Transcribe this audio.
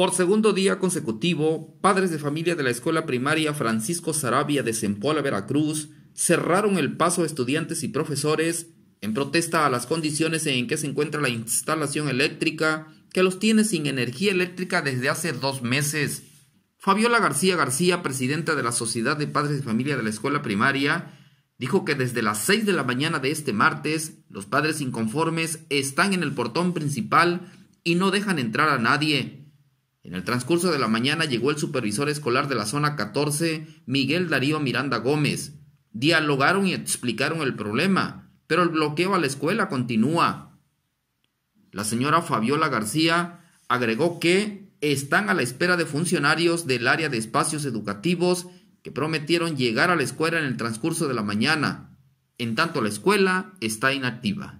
Por segundo día consecutivo, padres de familia de la escuela primaria Francisco Sarabia de Sempola, Veracruz, cerraron el paso a estudiantes y profesores en protesta a las condiciones en que se encuentra la instalación eléctrica que los tiene sin energía eléctrica desde hace dos meses. Fabiola García García, presidenta de la Sociedad de Padres de Familia de la Escuela Primaria, dijo que desde las 6 de la mañana de este martes, los padres inconformes están en el portón principal y no dejan entrar a nadie. En el transcurso de la mañana llegó el supervisor escolar de la zona 14, Miguel Darío Miranda Gómez. Dialogaron y explicaron el problema, pero el bloqueo a la escuela continúa. La señora Fabiola García agregó que están a la espera de funcionarios del área de espacios educativos que prometieron llegar a la escuela en el transcurso de la mañana. En tanto, la escuela está inactiva.